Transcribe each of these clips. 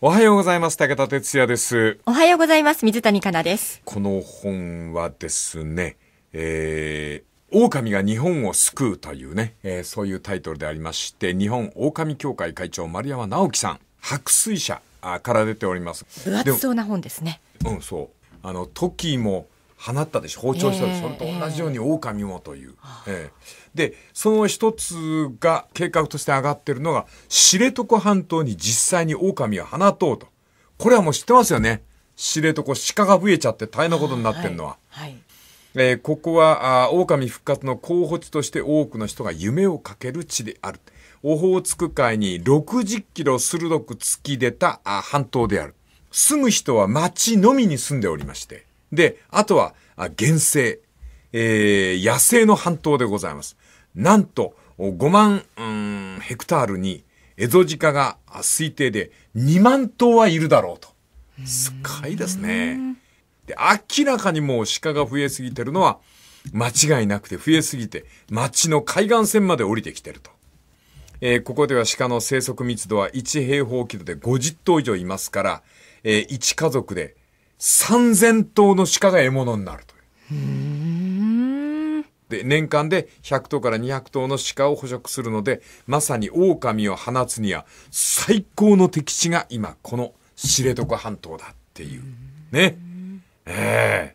おはようございます武田哲也ですおはようございます水谷香奈ですこの本はですね、えー、狼が日本を救うというね、えー、そういうタイトルでありまして、日本狼協会会長丸山直樹さん、白水社から出ております。分厚そうな本ですね。うん、そう。あの、時も放ったでしょ、包丁したでしょ、えー、それと同じように狼もという。えー、えーで、その一つが計画として上がってるのが、知床半島に実際に狼を放とうと。これはもう知ってますよね。知床、鹿が増えちゃって大変なことになってるのは。はい、はい、えー、ここはあ狼復活の候補地として多くの人が夢をかける地である。オホーツク海に60キロ鋭く突き出たあ半島である。住む人は町のみに住んでおりまして。で、あとは、あ原生、えー、野生の半島でございます。なんと5万、うん、ヘクタールにエゾジカが推定で2万頭はいるだろうと。すっごいですね。で、明らかにもう鹿が増えすぎてるのは間違いなくて増えすぎて町の海岸線まで降りてきてると。えー、ここでは鹿の生息密度は1平方キロで50頭以上いますから、えー、1家族で3000頭の鹿が獲物になるという。で、年間で100頭から200頭の鹿を捕食するので、まさに狼を放つには最高の敵地が今、この知床半島だっていう。ね。ええ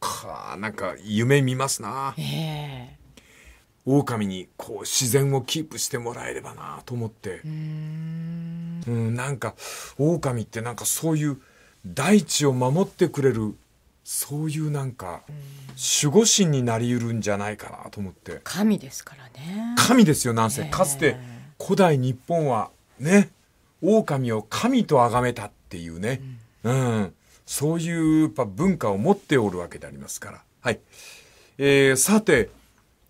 ー、かなんか夢見ますな。ええカ狼にこう自然をキープしてもらえればなと思ってうんなんか狼ってなんかそういう大地を守ってくれるそういうなんか守護神になりうるんじゃないかなと思って神ですからね神ですよなんせかつて古代日本はね狼を神と崇めたっていうね、うん、うん、そういうやっぱ文化を持っておるわけでありますからはい、えー、さて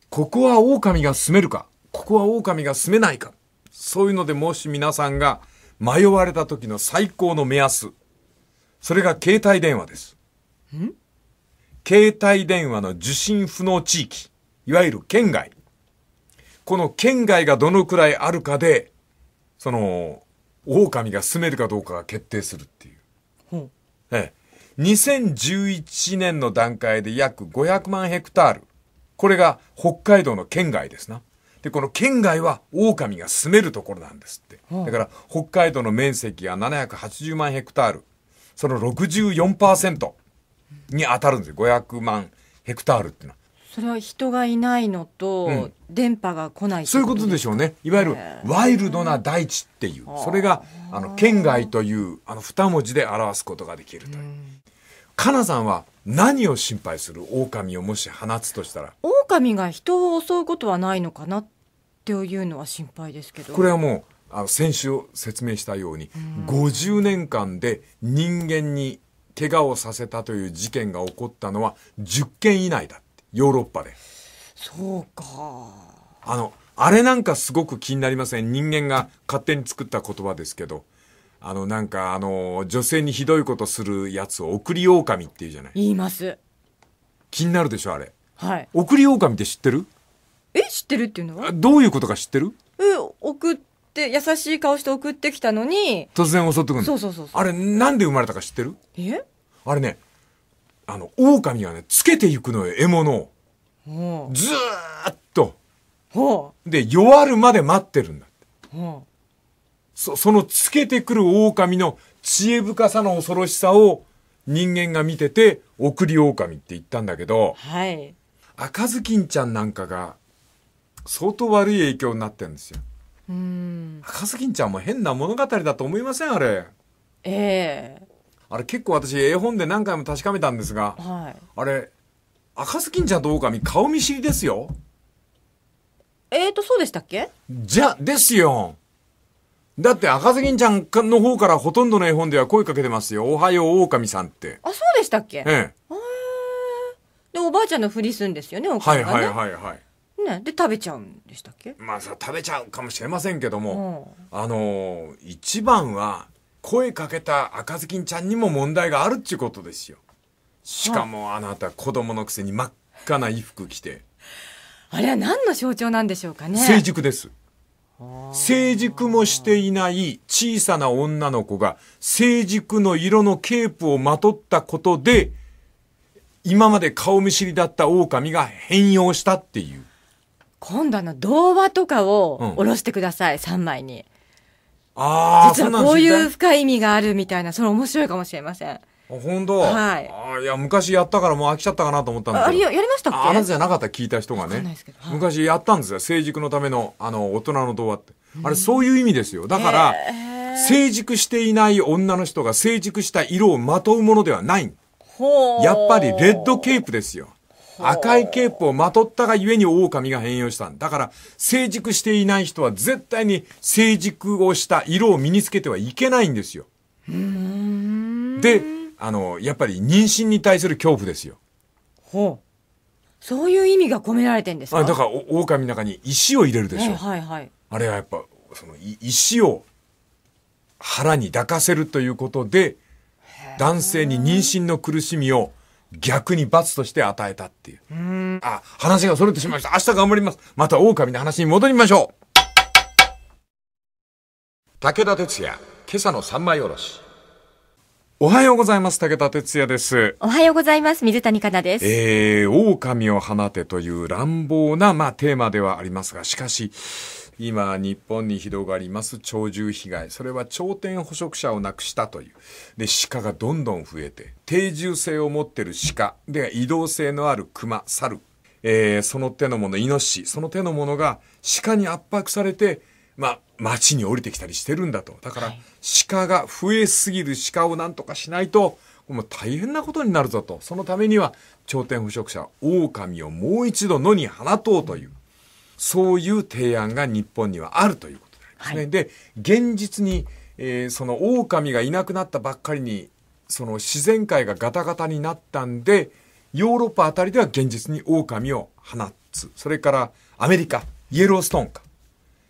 ここは狼が住めるかここは狼が住めないかそういうのでもし皆さんが迷われた時の最高の目安それが携帯電話です携帯電話の受信不能地域、いわゆる県外。この県外がどのくらいあるかで、その、狼が住めるかどうかが決定するっていう。2011年の段階で約500万ヘクタール。これが北海道の県外ですな。で、この県外は狼が住めるところなんですって。だから北海道の面積が780万ヘクタール。その64%。に当たるんですよ500万ヘクタールっていうのは。それは人がいないのと、電波が来ないそういうことでしょうねいわゆるワイルドな大地っていうそれがあの県外というあの二文字で表すことができるという。かなさんは何を心配する狼をもし放つとしたら狼が人を襲うことはないのかなっていうのは心配ですけどこれはもうあの先週説明したように、うん、50年間で人間に怪我をさせたという事件が起こったのは10件以内だって、ヨーロッパで。そうか。あの、あれなんかすごく気になりません、人間が勝手に作った言葉ですけど。あの、なんか、あの、女性にひどいことするやつを送り狼っていうじゃない。言います。気になるでしょ、あれ。はい。送り狼って知ってるえ、知ってるっていうのはどういうことか知ってるえ、送っ、優しい顔して送ってきたのに。突然襲ってくるそうそうそうあれ、なんで生まれたか知ってるえあれね、あの、狼はね、つけていくのよ、獲物を。ずーっと。で、弱るまで待ってるんだそ、そのつけてくる狼の知恵深さの恐ろしさを人間が見てて、送り狼って言ったんだけど、はい。赤ずきんちゃんなんかが、相当悪い影響になってるんですよ。うん赤ずきんちゃんも変な物語だと思いませんあれええあれ結構私絵本で何回も確かめたんですが、はい、あれ赤ずきんちゃんと狼顔見知りですよえーとそうでしたっけじゃですよだって赤ずきんちゃんの方からほとんどの絵本では声かけてますよ「おはよう狼さん」ってあそうでしたっけええでおばあちゃんのふりすんですよねお母さん、ね、はいはいはいはいねで食べちゃうんでしたっけまあさ食べちゃうかもしれませんけども、うん、あの一番は声かけた赤ずきんちゃんにも問題があるっちゅうことですよしかもあなた子供のくせに真っ赤な衣服着てあれは何の象徴なんでしょうかね成熟です成熟もしていない小さな女の子が成熟の色のケープをまとったことで、今まで顔見知りだった狼が変容したっていう。今度あの童話とかをおろしてください、3枚に。ああ、実はこういう深い意味があるみたいな、それ面白いかもしれません。あ、本当。はい。あいや、昔やったからもう飽きちゃったかなと思ったんですけど。あ、やりましたっけあなたじゃなかった聞いた人がね。昔やったんですよ。成熟のための、あの、大人の童話って。あれ、そういう意味ですよ。だから、成熟していない女の人が成熟した色をまとうものではない。やっぱりレッドケープですよ。赤いケープをまとったがゆえに狼が変容したんだから成熟していない人は絶対に成熟をした色を身につけてはいけないんですよであのやっぱり妊娠に対する恐怖ですよほうそういう意味が込められてんですかあだから狼の中に石を入れるでしょ、はいはい、あれはやっぱその石を腹に抱かせるということで男性に妊娠の苦しみを逆に罰として与えたっていう。うあ、話がそれてしまいました。明日頑張ります。また狼の話に戻りましょう。武田鉄矢、今朝の三枚おろし。おはようございます。武田哲也です。おはようございます。水谷香奈です。えー、狼を放てという乱暴な、まあ、テーマではありますが、しかし、今日本に広がります鳥獣被害それは頂点捕食者をなくしたというで鹿がどんどん増えて定住性を持ってる鹿で移動性のある熊猿、えー、その手のものイノシシその手のものが鹿に圧迫されてまあ、町に降りてきたりしてるんだと。だから、鹿が増えすぎる鹿をなんとかしないと、もう大変なことになるぞと。そのためには、頂点捕食者、狼をもう一度野に放とうという。そういう提案が日本にはあるということですね。はい、で現実に、えー、その狼がいなくなったばっかりにその自然界がガタガタになったんでヨーロッパあたりでは現実に狼を放つそれからアメリカイエローストーンか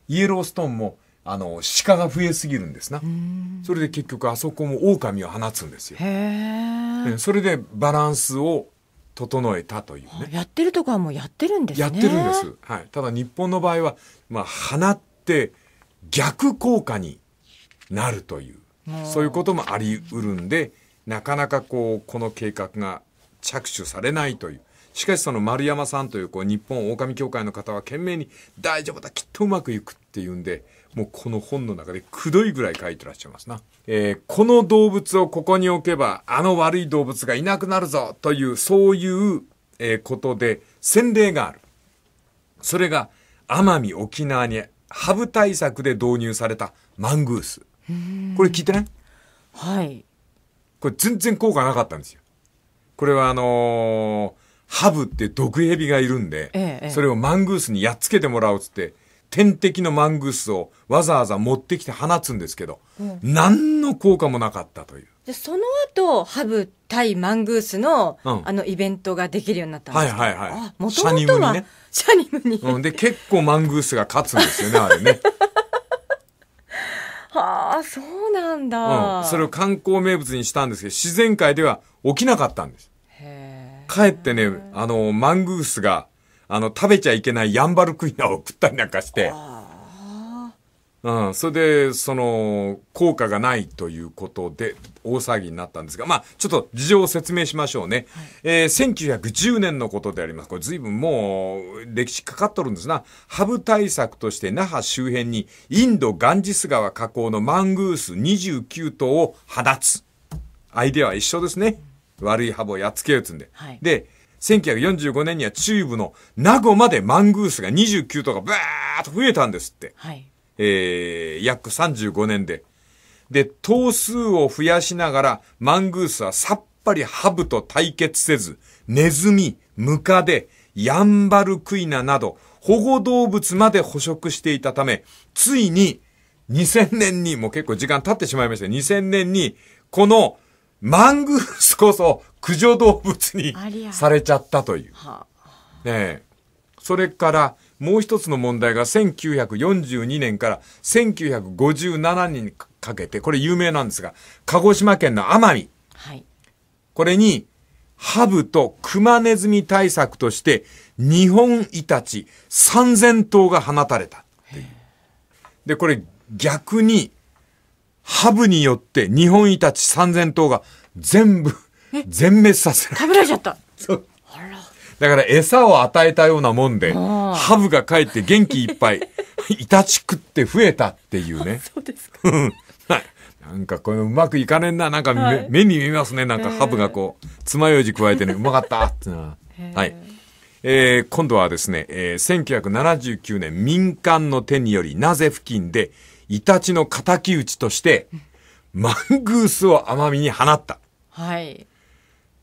イエローストーンもあの鹿が増えすぎるんですなそれで結局あそこも狼を放つんですよそれでバランスを整えたというね。やってるとこはもうやってるんです、ね、やってるんです。はい。ただ日本の場合は、まあ、放って逆効果になるという、そういうこともあり得るんで、なかなかこう、この計画が着手されないという。しかしその丸山さんというこう日本狼協会の方は懸命に大丈夫だきっとうまくいくっていうんでもうこの本の中でくどいぐらい書いてらっしゃいますな。えー、この動物をここに置けばあの悪い動物がいなくなるぞというそういう、えことで洗礼がある。それが奄美沖縄にハブ対策で導入されたマングース。これ聞いてないはい。これ全然効果なかったんですよ。これはあのーハブって毒蛇がいるんで、ええ、それをマングースにやっつけてもらおうっつって、天敵のマングースをわざわざ持ってきて放つんですけど、うん、何の効果もなかったという。でその後、ハブ対マングースの、うん、あのイベントができるようになったんですはいはいはい。もともとは、シャニムに、ね、うん。で、結構マングースが勝つんですよね、あれね。はあ、そうなんだ、うん、それを観光名物にしたんですけど、自然界では起きなかったんです。帰ってね、あの、マングースが、あの、食べちゃいけないヤンバルクイナを食ったりなんかして、うん、それで、その、効果がないということで、大騒ぎになったんですが、まあ、ちょっと事情を説明しましょうね。はい、えー、1910年のことであります。これ随分もう、歴史かかっとるんですな。ハブ対策として、那覇周辺に、インドガンジス川河口のマングース29頭を放つ。アイデアは一緒ですね。悪いブをやっつけようつんで。はい、で、1945年には中部の名護までマングースが29頭がバーッと増えたんですって。はい、えー、約35年で。で、頭数を増やしながら、マングースはさっぱりハブと対決せず、ネズミ、ムカデ、ヤンバルクイナなど、保護動物まで捕食していたため、ついに2000年に、もう結構時間経ってしまいました。2000年に、このマングースこそ駆除動物にされちゃったという。ねそれからもう一つの問題が1942年から1957年にかけて、これ有名なんですが、鹿児島県の奄美。はい、これに、ハブとクマネズミ対策として、日本イタチ3000頭が放たれたで、これ逆に、ハブによって日本イタチ3000頭が全部全滅させられ食べられちゃった。そうだから餌を与えたようなもんで、ハブが帰って元気いっぱい、イタチ食って増えたっていうね。そうですか。はい。なんかこれうまくいかねえな。なんか、はい、目に見えますね。なんかハブがこう、爪楊枝加えてね、うまかったってな。はい。えー、今度はですね、えー、1979年民間の手によりなぜ付近でイタチの敵討ちとして、マングースを奄美に放った。はい。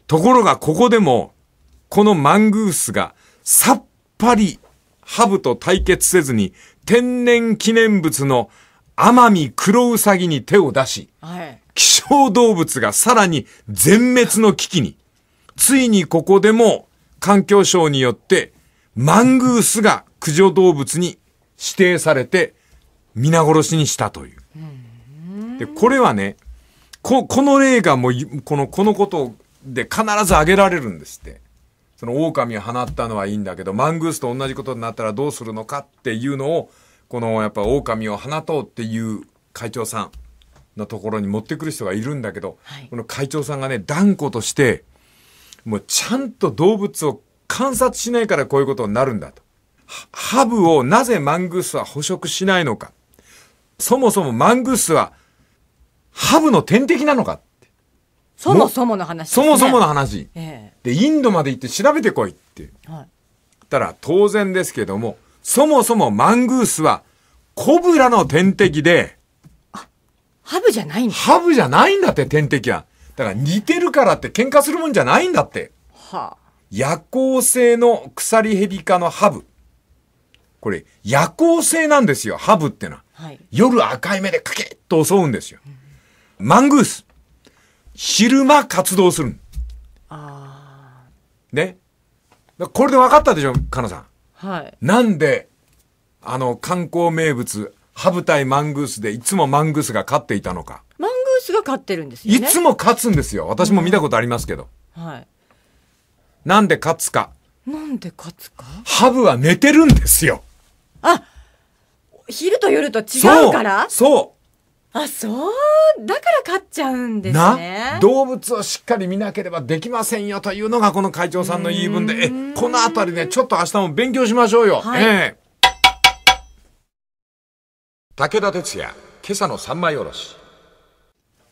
ところが、ここでも、このマングースが、さっぱり、ハブと対決せずに、天然記念物の奄美黒ウサギに手を出し、はい、希少動物がさらに全滅の危機に。ついにここでも環境省によってマングースが駆除動物に指定されて皆殺しにしたという。でこれはねここの例がもうこのこのことで必ず挙げられるんですって。その狼を放ったのはいいんだけどマングースと同じことになったらどうするのかっていうのをこのやっぱ狼を放とうっていう会長さんのところに持ってくる人がいるんだけど、はい、この会長さんがね断固としてもうちゃんと動物を観察しないからこういうことになるんだと。ハブをなぜマングースは捕食しないのか。そもそもマングースは、ハブの天敵なのかって。そもそもの話、ね、そもそもの話、えで、インドまで行って調べてこいって。はい。たら当然ですけども、そもそもマングースは、コブラの天敵で、あ、ハブじゃないんだ。ハブじゃないんだって、天敵は。だから似てるからって喧嘩するもんじゃないんだって。はあ、夜行性の鎖蛇科のハブ。これ、夜行性なんですよ、ハブってのは。はい、夜赤い目でクケッと襲うんですよ。うん、マングース。昼間活動するああ。ね。これで分かったでしょ、かなさん。はい。なんで、あの、観光名物、ハブ対マングースでいつもマングースが勝っていたのか。マングースが勝ってるんですよ、ね、いつも勝つんですよ。私も見たことありますけど。うん、はい。なんで勝つか。なんで勝つかハブは寝てるんですよ。あ昼と夜と違うからそうあ、そう。だから飼っちゃうんですね。動物をしっかり見なければできませんよというのがこの会長さんの言い分で、え、この辺りね、ちょっと明日も勉強しましょうよ。はい、ええ武田鉄矢、今朝の三枚おろし。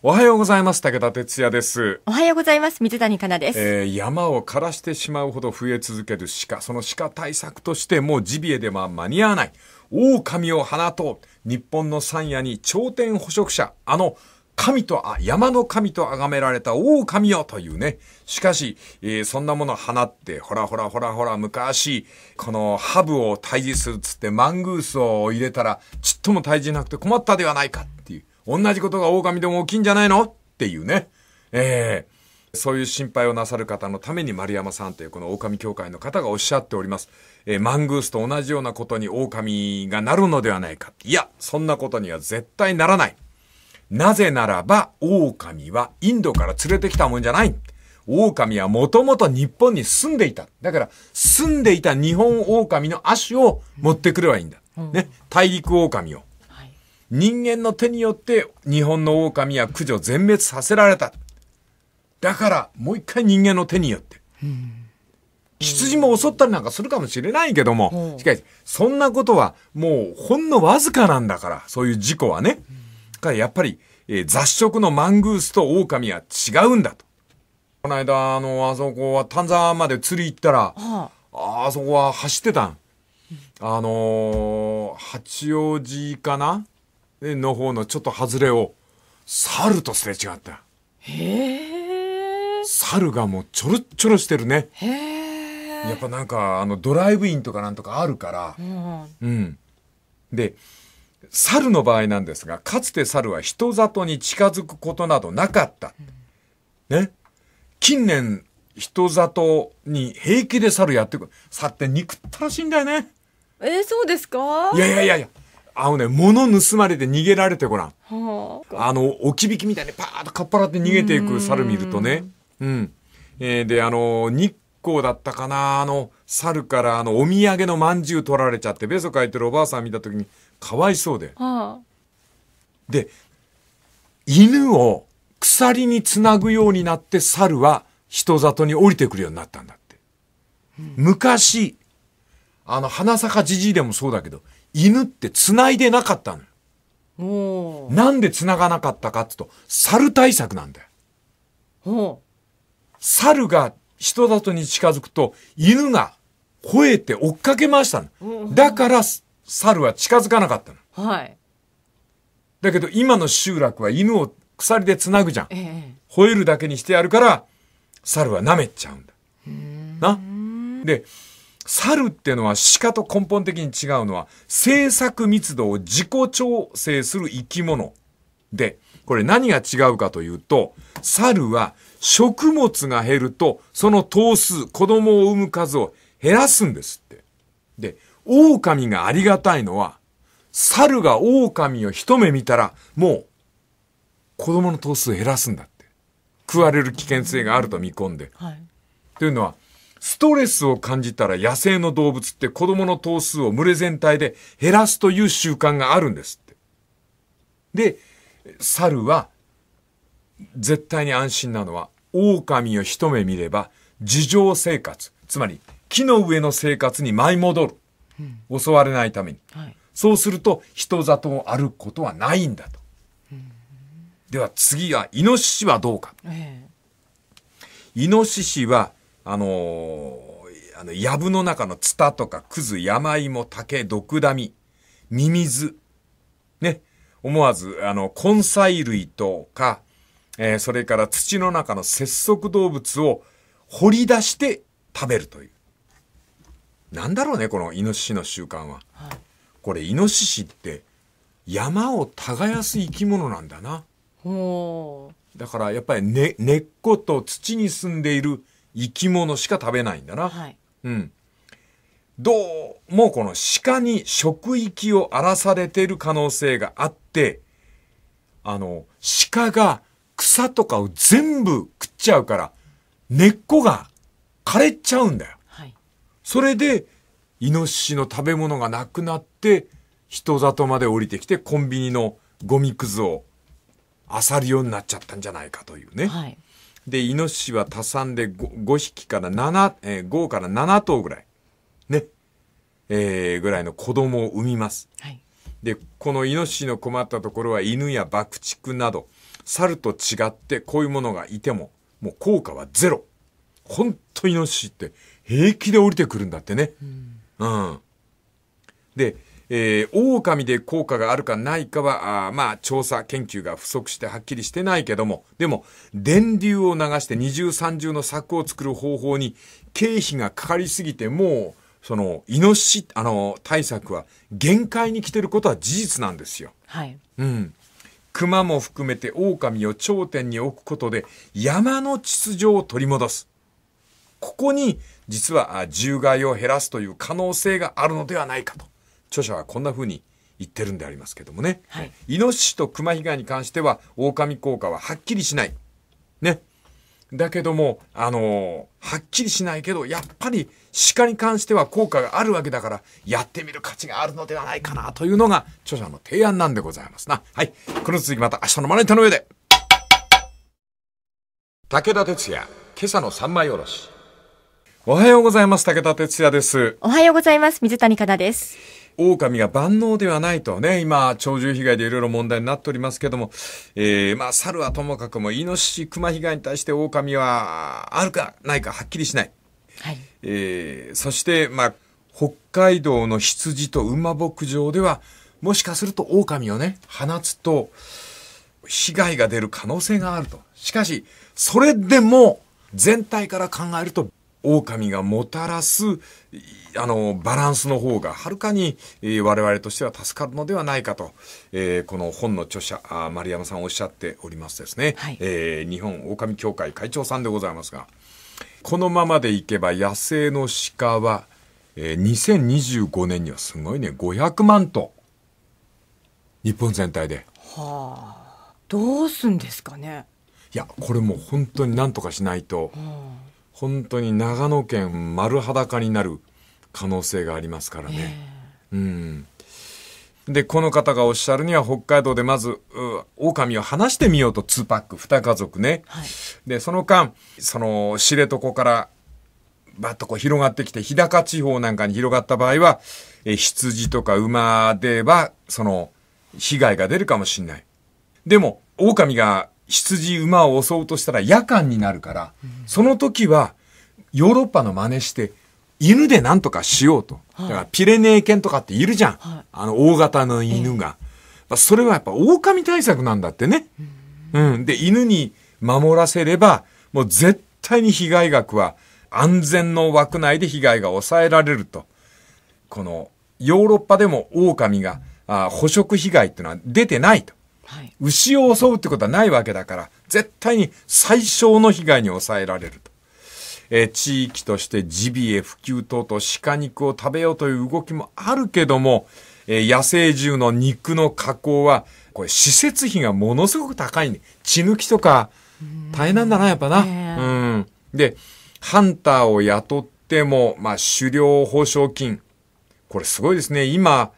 おはようございます。武田哲也です。おはようございます。水谷香奈です。えー、山を枯らしてしまうほど増え続ける鹿。その鹿対策としてもうジビエでは間に合わない。狼を放とう。日本の山野に頂点捕食者、あの、神と、あ、山の神と崇められた狼よというね。しかし、えー、そんなもの放って、ほらほらほらほら昔、このハブを退治するっつってマングースを入れたら、ちっとも退治なくて困ったではないかっていう。同じことが狼でも起きんじゃないのっていうね。ええーそういう心配をなさる方のために丸山さんというこの狼協会の方がおっしゃっております。えー、マングースと同じようなことに狼がなるのではないか。いや、そんなことには絶対ならない。なぜならば、狼はインドから連れてきたもんじゃない。狼はもともと日本に住んでいた。だから、住んでいた日本狼の足を持ってくればいいんだ。ね。大陸狼を。人間の手によって日本の狼は駆除全滅させられた。だからもう一回人間の手によって。羊も襲ったりなんかするかもしれないけども、しかし、そんなことはもうほんのわずかなんだから、そういう事故はね。からやっぱり、えー、雑食のマングースと狼は違うんだと。この間、あの、あそこは丹沢まで釣り行ったら、ああそこは走ってたん。あのー、八王子かなの方のちょっと外れを、猿とすれ違った。へえ。春がもうちょろちょろしてるねやっぱなんかあのドライブインとかなんとかあるから、うんうん、で猿の場合なんですがかつて猿は人里に近づくことなどなかった、ね、近年人里に平気で猿やってくる猿って憎ったらしいんだよねえー、そうですかいやいやいやいやあのね物盗まれて逃げられてごらんはあ、あの置き引きみたいにパーッとかっぱらって逃げていく猿見るとねうん。えー、で、あの、日光だったかな、あの、猿からあの、お土産のまんじゅう取られちゃって、ベソ書いてるおばあさん見た時に、かわいそうで。あ、で、犬を鎖につなぐようになって猿は人里に降りてくるようになったんだって。うん、昔、あの、花坂じじいでもそうだけど、犬って繋いでなかったのなんで繋がなかったかって言うと、猿対策なんだよ。猿が人里に近づくと、犬が吠えて追っかけ回したの。だから、猿は近づかなかったの。はい。だけど、今の集落は犬を鎖で繋ぐじゃん。ええ、吠えるだけにしてやるから、猿は舐めちゃうんだ。なで、猿ってのは鹿と根本的に違うのは、生作密度を自己調整する生き物で、これ何が違うかというと、猿は食物が減ると、その頭数、子供を産む数を減らすんですって。で、狼がありがたいのは、猿が狼を一目見たら、もう、子供の頭数減らすんだって。食われる危険性があると見込んで。はい、というのは、ストレスを感じたら野生の動物って子供の頭数を群れ全体で減らすという習慣があるんですって。で、猿は絶対に安心なのは、狼を一目見れば、自浄生活、つまり木の上の生活に舞い戻る。うん、襲われないために、はい。そうすると人里を歩くことはないんだと。では次は、イノシシはどうか。えー、イノシシは、あのー、あの、藪の中のツタとかクズ、山芋、竹、毒ダミ、ミミズ、ね、思わず、あの、根菜類とか、えー、それから土の中の節足動物を掘り出して食べるという。なんだろうね、このイノシシの習慣は。これ、イノシシって山を耕す生き物なんだな。だからやっぱり、ね、根っこと土に住んでいる生き物しか食べないんだな。はい、うん。どうもこの鹿に食域を荒らされている可能性があって、あの、鹿が草とかを全部食っちゃうから、根っこが枯れちゃうんだよ。はい、それで、イノシシの食べ物がなくなって、人里まで降りてきて、コンビニのゴミくずを漁るようになっちゃったんじゃないかというね。はい、で、イノシシは多産で 5, 5匹から7、えー、5から7頭ぐらい、ね、えー、ぐらいの子供を産みます。はい、で、このイノシシの困ったところは犬や爆竹など、猿と違ってこういうものがいても、もう効果はゼロ。本当イノシシって平気で降りてくるんだってね。うん。うん、で、狼で効果があるかないかは、あまあ、調査研究が不足してはっきりしてないけども、でも、電流を流して二重三重の柵を作る方法に経費がかかりすぎて、もう、その、イノシシ、あの、対策は限界に来てることは事実なんですよ。はい。うん。熊も含めて狼を頂点に置くことで山の秩序を取り戻す。ここに実は獣害を減らすという可能性があるのではないかと。著者はこんな風に言ってるんでありますけどもね。はい、イノシシと熊被害に関しては狼効果ははっきりしない。ね。だけども、あのー、はっきりしないけど、やっぱり鹿に関しては効果があるわけだから、やってみる価値があるのではないかなというのが著者の提案なんでございますな。はい。この続きまた明日のまな板の上で。武田鉄矢、今朝の三枚おろし。おはようございます。武田鉄矢です。おはようございます。水谷香奈です。狼が万能ではないとね、今、鳥獣被害でいろいろ問題になっておりますけども、えー、まあ、猿はともかくも、イノシシ、熊被害に対して狼は、あるかないかはっきりしない。はい。えー、そして、まあ、北海道の羊と馬牧場では、もしかすると狼をね、放つと、被害が出る可能性があると。しかし、それでも、全体から考えると、狼がもたらす、あの、バランスの方が、はるかに、え我々としては助かるのではないかと、えー、この本の著者、あ、丸山さんおっしゃっておりますですね。はい、えー、日本狼協会会長さんでございますが、このままでいけば野生の鹿は、えー、2025年にはすごいね、500万と、日本全体で。はあ。どうすんですかね。いや、これも本当になんとかしないと。はあ本当に長野県丸裸になる可能性がありますからね。うんで、この方がおっしゃるには、北海道でまず、狼を離してみようと、2パック、2家族ね。はい、で、その間、その、知床から、ばっとこう広がってきて、日高地方なんかに広がった場合は、え羊とか馬では、その、被害が出るかもしれない。でも、狼が羊、馬を襲うとしたら夜間になるから、その時はヨーロッパの真似して、犬で何とかしようと。だからピレネー犬とかっているじゃん。はい、あの大型の犬が。えー、それはやっぱ狼対策なんだってね。うん、うん。で、犬に守らせれば、もう絶対に被害額は安全の枠内で被害が抑えられると。このヨーロッパでも狼があ捕食被害っていうのは出てないと。牛を襲うってことはないわけだから、絶対に最小の被害に抑えられると。えー、地域としてジビエ普及等と鹿肉を食べようという動きもあるけども、えー、野生獣の肉の加工は、これ施設費がものすごく高いね、血抜きとか、大変なんだな、やっぱな。うん。で、ハンターを雇っても、まあ、狩猟保証金。これすごいですね。今、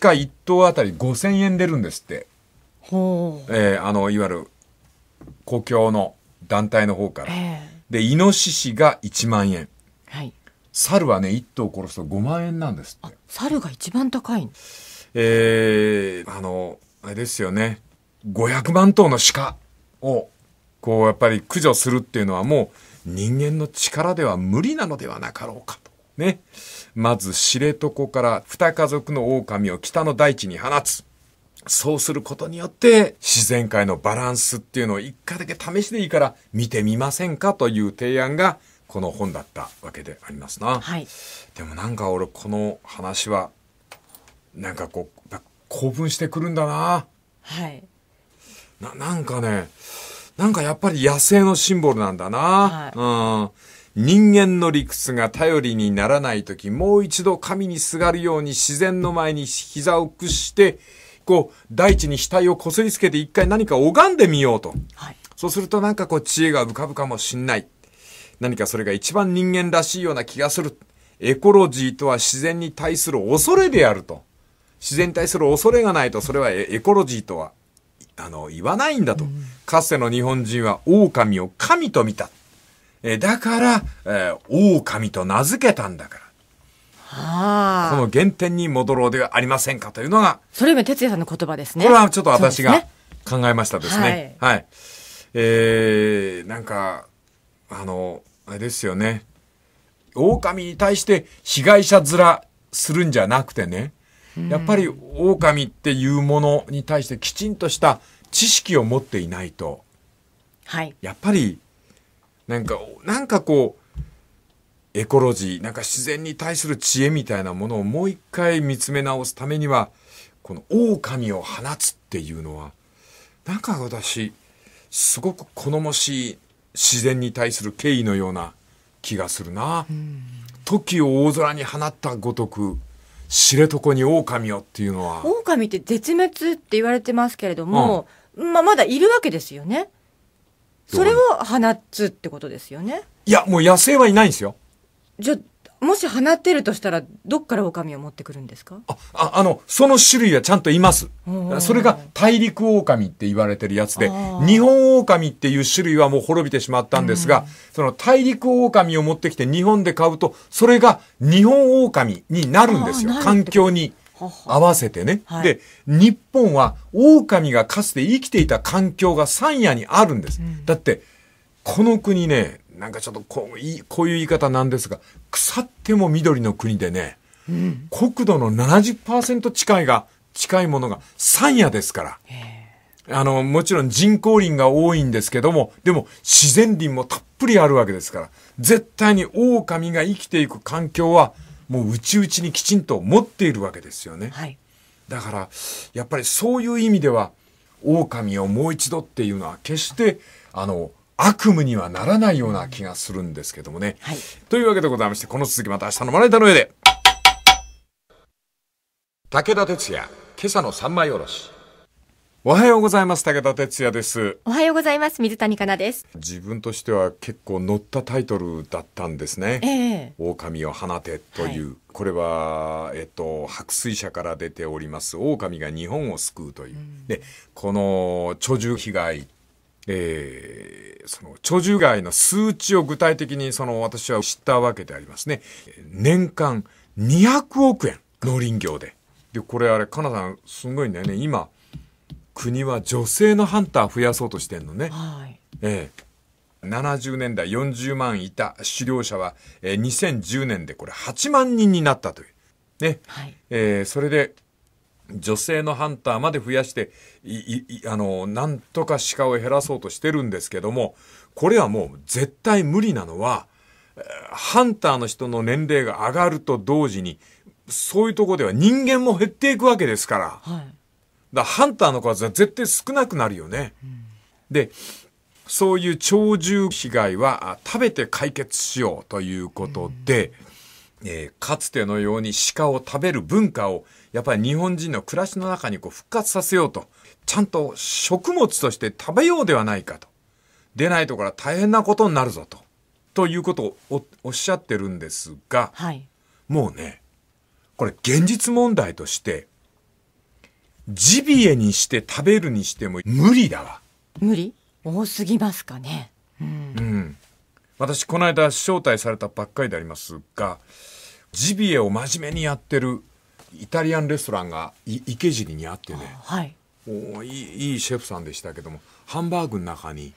鹿1頭あたり5000円出るんですって。えー、あのいわゆる公共の団体の方から、えー、でイノシシが1万円、はい、猿はね1頭殺すと5万円なんですって猿が一番高いえー、あのあれですよね500万頭の鹿をこうやっぱり駆除するっていうのはもう人間の力では無理なのではなかろうかと。ね、まず知床から二家族の狼を北の大地に放つそうすることによって、自然界のバランスっていうのを一回だけ試しでいいから見てみませんかという提案が、この本だったわけでありますな。はい、でもなんか俺この話は、なんかこう、興奮してくるんだな。はい。な、なんかね、なんかやっぱり野生のシンボルなんだな。はい、うん。人間の理屈が頼りにならない時、もう一度神にすがるように自然の前に膝を屈して、こう、大地に額をこすりつけて一回何か拝んでみようと。はい、そうするとなんかこう、知恵が浮かぶかもしんない。何かそれが一番人間らしいような気がする。エコロジーとは自然に対する恐れであると。自然に対する恐れがないと、それはエコロジーとは、あの、言わないんだと。かつての日本人は狼を神と見た。えだから、えー、狼と名付けたんだから。この原点に戻ろうではありませんかというのが。それも哲也さんの言葉ですね。これはちょっと私が考えましたですね。すねはい、はい、えー、なんか、あの、あれですよね。狼に対して被害者面するんじゃなくてね、やっぱり狼っていうものに対してきちんとした知識を持っていないと、はい、やっぱり、なんか、なんかこう、エコロジーなんか自然に対する知恵みたいなものをもう一回見つめ直すためにはこの狼を放つっていうのはなんか私すごく好もしい自然に対する敬意のような気がするな。時を大空に放ったごとく知床に狼をっていうのは狼って絶滅って言われてますけれども、うん、まあ、まだいるわけですよねそれを放つってことですよねいやもう野生はいないんですよじゃもし放ってるとしたら、どっから狼を持ってくるんですかああの、その種類はちゃんといます。それが大陸狼って言われてるやつで、日本狼っていう種類はもう滅びてしまったんですが、うん、その大陸狼を持ってきて日本で買うと、それが日本狼になるんですよ。環境に。合わせてね。はい、で、日本は狼がかつて生きていた環境が山野にあるんです。うん、だって、この国ね、なんかちょっとこういこういう言い方なんですが、腐っても緑の国でね、うん、国土の70%近いが、近いものが山野ですから。あの、もちろん人工林が多いんですけども、でも自然林もたっぷりあるわけですから、絶対に狼が生きていく環境は、もう内々にきちんと持っているわけですよね。はい、だから、やっぱりそういう意味では、狼をもう一度っていうのは決して、あの、悪夢にはならないような気がするんですけどもね。はい、というわけでございまして、この続きまた明日のまな板の上で。武田鉄矢、今朝の三枚おろし。おはようございます。武田哲也です。おはようございます。水谷香奈です。自分としては結構乗ったタイトルだったんですね。えー、狼を放てという、はい、これは、えっと、白水社から出ております。狼が日本を救うという。うん、で、この、鳥獣被害えー、その、鳥獣害の数値を具体的にその私は知ったわけでありますね。年間200億円、農林業で。で、これあれ、カナさん、すごいんだよね。今、国は女性のハンター増やそうとしてんのね。はい。ええ70年代40万いた狩猟者は、えー、2010年でこれ8万人になったという。ね。はい、えー、それで女性のハンターまで増やして、あの、なんとか鹿を減らそうとしてるんですけども、これはもう絶対無理なのは、ハンターの人の年齢が上がると同時に、そういうとこでは人間も減っていくわけですから。はい、だハンターの数は絶対少なくなるよね。うん、で、そういう鳥獣被害は食べて解決しようということで、うん、えー、かつてのように鹿を食べる文化をやっぱり日本人の暮らしの中にこう復活させようと、ちゃんと食物として食べようではないかと。出ないところは大変なことになるぞと。ということをおっしゃってるんですが、はい、もうね、これ現実問題として、ジビエにして食べるにしても無理だわ。無理多すぎますかね。うん、うん、私、この間招待されたばっかりでありますが、ジビエを真面目にやってるイタリアンレストランが池尻にあってね、はい、おいいいいシェフさんでしたけどもハンバーグの中に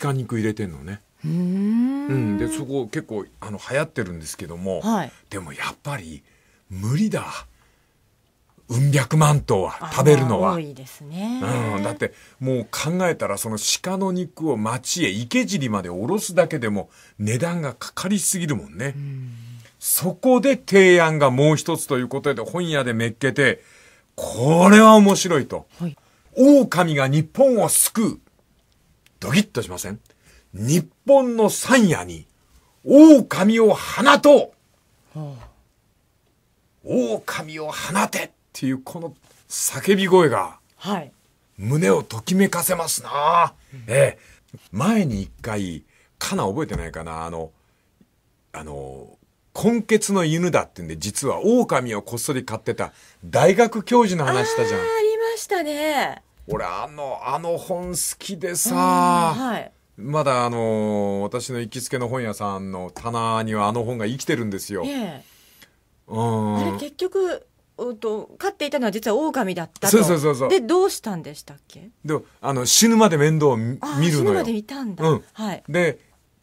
鹿肉入れてんのね。うん、うん、でそこ結構あの流行ってるんですけども、はい、でもやっぱり無理だうん百万頭は食べるのは多いですね、うん、だってもう考えたらその鹿の肉を町へ池尻まで下ろすだけでも値段がかかりすぎるもんね。うんそこで提案がもう一つということで本屋でめっけて、これは面白いと。はい、狼が日本を救う。ドキッとしません日本の山野に狼を放とう、はあ、狼を放てっていうこの叫び声が、はい、胸をときめかせますな、うん、ええ、前に一回、かな覚えてないかなあの、あの、根血の犬だってんで、実は狼をこっそり飼ってた大学教授の話したじゃん。ありましたね。俺、あの、あの本好きでさ、はい、まだあの私の行きつけの本屋さんの棚にはあの本が生きてるんですよ。ええ、あれ結局、うんと飼っていたのは実は狼だったそうそうそうそうでどうしたんでしたっけであの死ぬまで面倒を見るのよ死ぬまで見たんだ、うん、はい、で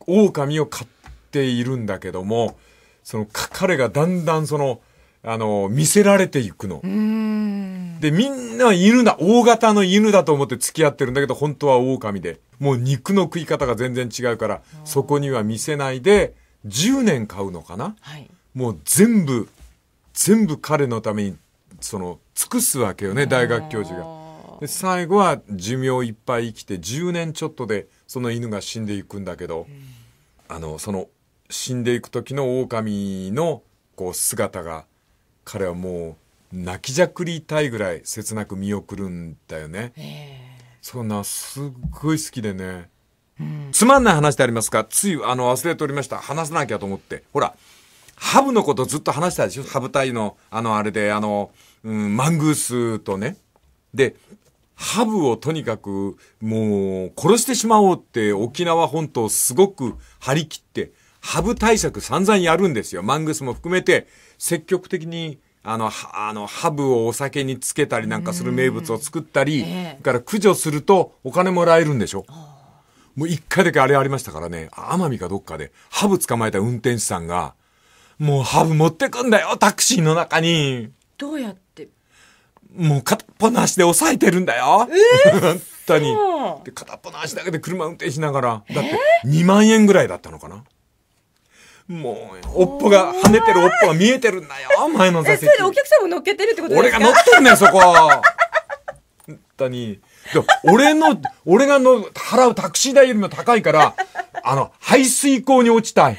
狼を飼っているんだけどもその彼がだんだんその、あの、見せられていくの。で、みんな犬だ、大型の犬だと思って付き合ってるんだけど、本当は狼で。もう肉の食い方が全然違うから、そこには見せないで、10年飼うのかな、はい、もう全部、全部彼のために、その、尽くすわけよね、大学教授が。で最後は寿命いっぱい生きて10年ちょっとでその犬が死んでいくんだけど、うん、あのその死んでいく時の狼のこう姿が彼はもう泣きじゃくりたいぐらい切なく見送るんだよね。えそんなすっごい好きでね、うん、つまんない話でありますかついあの忘れておりました話さなきゃと思ってほらハブのことずっと話したでしょハブ隊のあのあれであの、うん、マングースとね。でハブをとにかくもう殺してしまおうって沖縄本島すごく張り切ってハブ対策散々やるんですよ。マングスも含めて、積極的に、あの、あの、ハブをお酒につけたりなんかする名物を作ったり、えから駆除するとお金もらえるんでしょ。もう一回だけあれありましたからね、奄美かどっかで、ハブ捕まえた運転手さんが、もうハブ持ってくんだよ、タクシーの中に。どうやってもう片っぽの足で押さえてるんだよ。えー、本当に。で、片っぽの足だけで車運転しながら、だって2万円ぐらいだったのかな。もう、おっぽが、跳ねてるおっぽが見えてるんだよ、前の座席。それでお客さんも乗っけてるってことですか俺が乗ってんねん、そこ。本当に。俺の、俺がの払うタクシー代よりも高いから、あの、排水溝に落ちたい。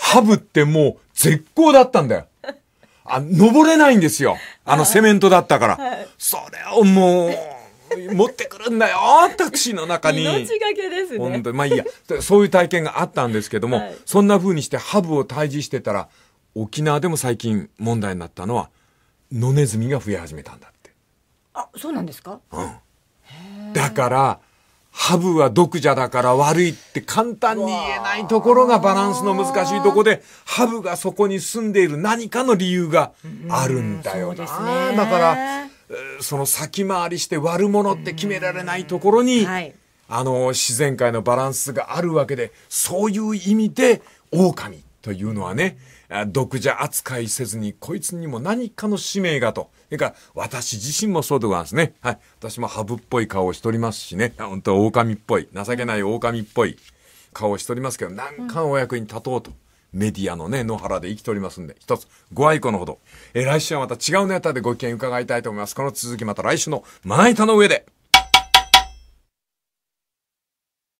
ハブってもう絶好だったんだよ。あ、登れないんですよ。あのセメントだったから。それをもう、持ってくるんだよタクシーの中に命がけですね本当まあいいやそういう体験があったんですけども、はい、そんな風にしてハブを退治してたら沖縄でも最近問題になったのは野ネズミが増え始めたんだってあそうなんですか、うん、だからハブは毒者だから悪いって簡単に言えないところがバランスの難しいとこで、ハブがそこに住んでいる何かの理由があるんだよな。だから、その先回りして悪者って決められないところに、はい、あの自然界のバランスがあるわけでそういう意味で狼というのはね毒じゃ扱いせずにこいつにも何かの使命がと。それか私自身もそうでございますね。はい。私もハブっぽい顔をしておりますしね。本当狼っぽい。情けない狼っぽい顔をしておりますけど、何かお役に立とうと。メディアのね、野原で生きておりますんで、一つご愛顧のほど。え来週はまた違うネタでご意見伺いたいと思います。この続きまた来週のまな板の上で。